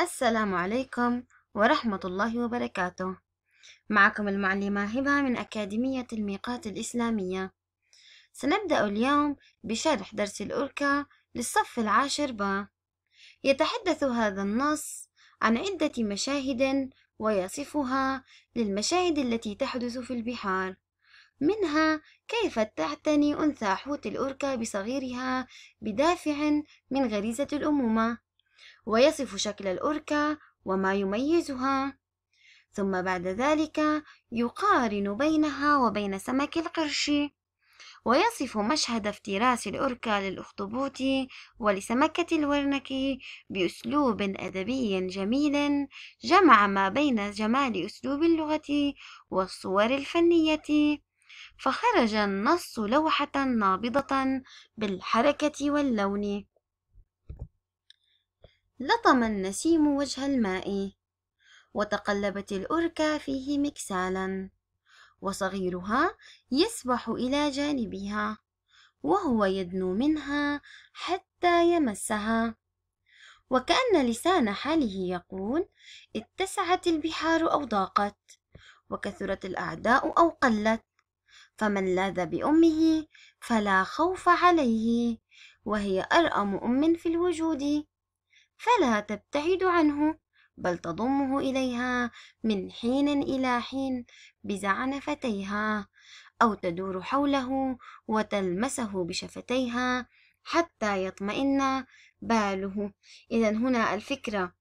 السلام عليكم ورحمة الله وبركاته معكم المعلمة هبة من أكاديمية الميقات الإسلامية سنبدأ اليوم بشرح درس الأوركا للصف العاشر ب يتحدث هذا النص عن عدة مشاهد ويصفها للمشاهد التي تحدث في البحار منها كيف تعتني أنثى حوت الأوركا بصغيرها بدافع من غريزة الأمومة ويصف شكل الأوركا وما يميزها ثم بعد ذلك يقارن بينها وبين سمك القرش ويصف مشهد افتراس الأوركا للأخطبوط ولسمكة الورنك بأسلوب أدبي جميل جمع ما بين جمال أسلوب اللغة والصور الفنية فخرج النص لوحة نابضة بالحركة واللون لطم النسيم وجه الماء وتقلبت الأركة فيه مكسالا وصغيرها يسبح إلى جانبها وهو يدنو منها حتى يمسها وكأن لسان حاله يقول اتسعت البحار أو ضاقت وكثرت الأعداء أو قلت فمن لاذ بأمه فلا خوف عليه وهي أرأم أم في الوجود فلا تبتعد عنه بل تضمه إليها من حين إلى حين بزعنفتيها أو تدور حوله وتلمسه بشفتيها حتى يطمئن باله إذا هنا الفكرة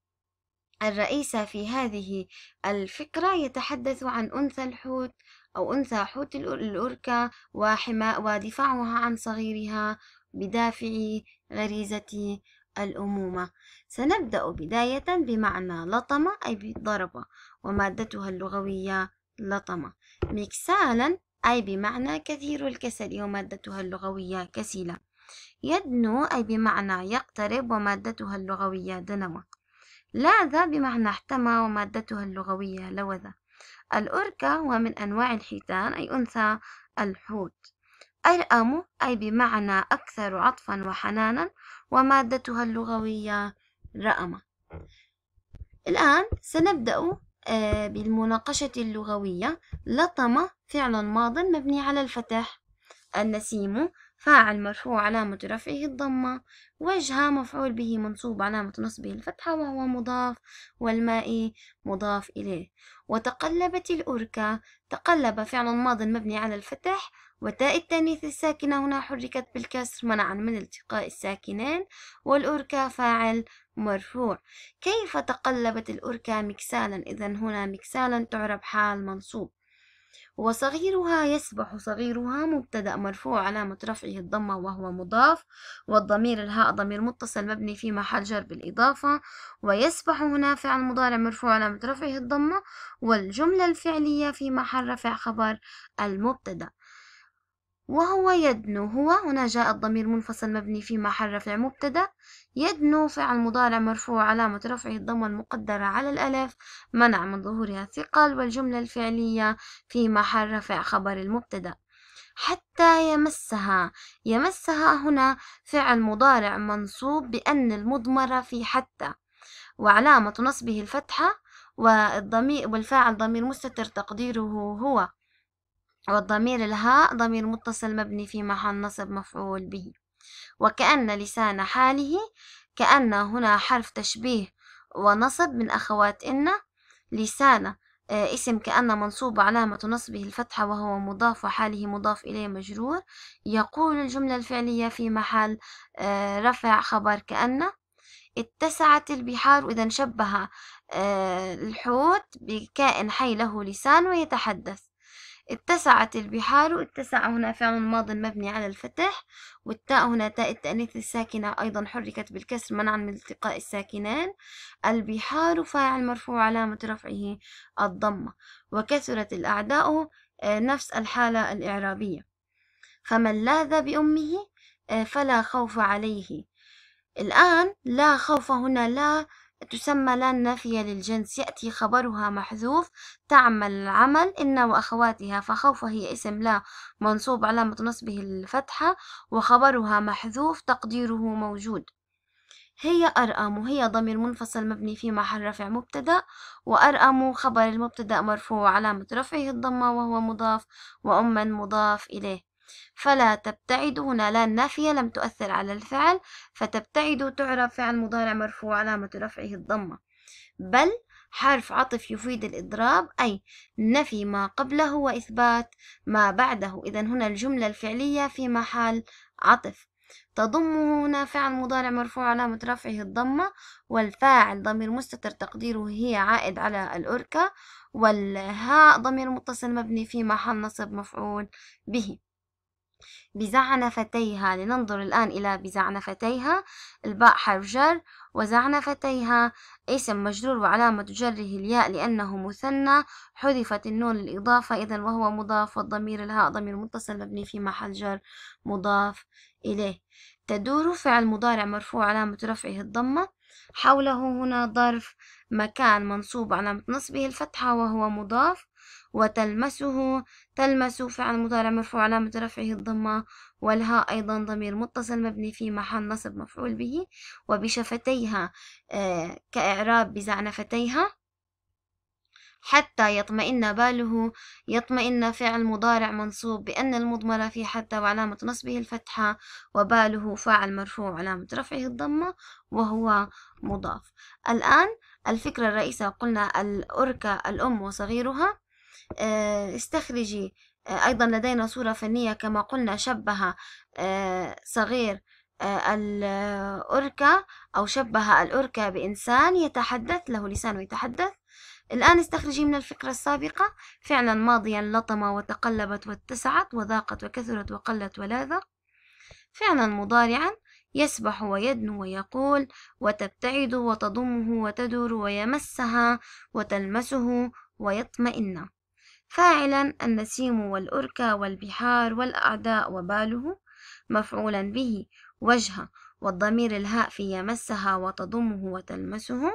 الرئيسة في هذه الفكرة يتحدث عن أنثى الحوت أو أنثى حوت الأركة وحماء ودفاعها عن صغيرها بدافع غريزة الأمومة سنبدأ بداية بمعنى لطمة أي ضرب ومادتها اللغوية لطمة مكسالا أي بمعنى كثير الكسل ومادتها اللغوية كسيلة يدنو أي بمعنى يقترب ومادتها اللغوية دنوة لاذا بمعنى احتمى ومادتها اللغوية لوذة الأركة ومن أنواع الحيتان أي أنثى الحوت الأم أي بمعنى أكثر عطفا وحنانا ومادتها اللغوية رأمة الآن سنبدأ آه، بالمناقشة اللغوية لطم فعل ماض مبني على الفتح النسيم فاعل مرفوع علامة رفعه الضمة وجه مفعول به منصوب علامة نصبه الفتحة وهو مضاف والماء مضاف إليه وتقلبت الأركة تقلب فعل ماض مبني على الفتح وتاء التانيث الساكنة هنا حركت بالكسر منعا من التقاء الساكنين والأركا فاعل مرفوع كيف تقلبت الأركا مكسالا إذا هنا مكسالا تعرب حال منصوب وصغيرها يسبح صغيرها مبتدأ مرفوع علامة رفعه الضمة وهو مضاف والضمير الهاء ضمير متصل مبني في محل جر بالإضافة ويسبح هنا فعل مضارع مرفوع علامة رفعه الضمة والجملة الفعلية في محل رفع خبر المبتدأ وهو يدنو هو هنا جاء الضمير منفصل مبني في محل رفع مبتدأ يدنو فعل مضارع مرفوع علامة رفعه الضمة المقدرة على الألف منع من ظهورها ثقل والجملة الفعلية في محل رفع خبر المبتدأ حتى يمسها يمسها هنا فعل مضارع منصوب بأن المضمرة في حتى وعلامة نصبه الفتحة والضمير والفاعل ضمير مستتر تقديره هو والضمير الهاء ضمير متصل مبني في محل نصب مفعول به وكأن لسان حاله كأن هنا حرف تشبيه ونصب من أخوات إن لسان آه، اسم كأن منصوب علامة نصبه الفتحة وهو مضاف وحاله مضاف إليه مجرور يقول الجملة الفعلية في محل آه، رفع خبر كأن اتسعت البحار وإذا شبه آه، الحوت بكائن حي له لسان ويتحدث اتسعت البحار اتسع هنا فعل ماض مبني على الفتح والتاء هنا تاء التأنيث الساكنة أيضا حركت بالكسر منعا من التقاء الساكنان البحار فاعل مرفوع علامة رفعه الضمة وكثرت الأعداء آه، نفس الحالة الإعرابية فمن لاذ بأمه آه، فلا خوف عليه الآن لا خوف هنا لا تسمى لا النافية للجنس يأتي خبرها محذوف تعمل العمل إن وأخواتها فخوف هي اسم لا منصوب علامة نصبه الفتحة وخبرها محذوف تقديره موجود هي أرأم وهي ضمير منفصل مبني في محل رفع مبتدأ وأرأم خبر المبتدأ مرفوع علامة رفعه الضمة وهو مضاف وأما مضاف إليه فلا تبتعد هنا لا النافية لم تؤثر على الفعل فتبتعد تعرف فعل مضارع مرفوع علامة رفعه الضمة بل حرف عطف يفيد الإضراب أي نفي ما قبله وإثبات ما بعده إذا هنا الجملة الفعلية في محل عطف تضمه هنا فعل مضارع مرفوع علامة رفعه الضمة والفاعل ضمير مستتر تقديره هي عائد على الأركة والهاء ضمير متصل مبني في محل نصب مفعول به بزعنفتيها لننظر الآن إلى بزعنفتيها الباء حرف جر وزعنفتيها اسم مجرور وعلامة جره الياء لأنه مثنى حذفت النون للإضافة إذا وهو مضاف والضمير الهاء ضمير متصل مبني في محل جر مضاف إليه تدور فعل مضارع مرفوع علامة رفعه الضمة حوله هنا ظرف مكان منصوب علامة نصبه الفتحة وهو مضاف وتلمسه تلمس فعل مضارع مرفوع علامة رفعه الضمة والهاء أيضا ضمير متصل مبني في محل نصب مفعول به وبشفتيها آه، كإعراب بزعنفتيها حتى يطمئن باله يطمئن فعل مضارع منصوب بأن المضمرة في حتى وعلامة نصبه الفتحة وباله فاعل مرفوع علامة رفعه الضمة وهو مضاف الآن الفكرة الرئيسة قلنا الأركة الأم وصغيرها آه، استخرجي آه، أيضا لدينا صورة فنية كما قلنا شبه آه، صغير الأركة أو شبه الأركة بإنسان يتحدث له لسان يتحدث الآن استخرجي من الفكرة السابقة فعلا ماضيا لطم وتقلبت واتسعت وذاقت وكثرت وقلت ولاذا فعلا مضارعا يسبح ويدنو ويقول وتبتعد وتضمه وتدور ويمسها وتلمسه ويطمئن فاعلا النسيم والأركة والبحار والأعداء وباله مفعولا به وجهه والضمير الهاء في يمسها وتضمه وتلمسه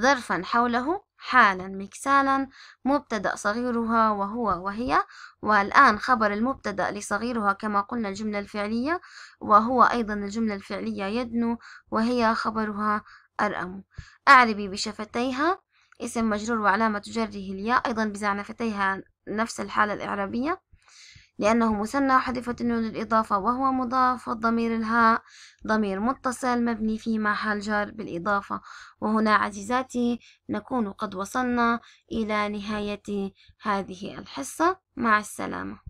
ظرفا حوله حالا مكسالا مبتدأ صغيرها وهو وهي والآن خبر المبتدأ لصغيرها كما قلنا الجملة الفعلية وهو أيضا الجملة الفعلية يدنو وهي خبرها أرأم أعربي بشفتيها اسم مجرور وعلامة جره الياء أيضا بزعنفتيها نفس الحالة الإعرابية لأنه مثنى حذفت النون الإضافة وهو مضاف والضمير الهاء ضمير متصل مبني في محل جر بالإضافة وهنا عزيزاتي نكون قد وصلنا إلى نهاية هذه الحصة مع السلامة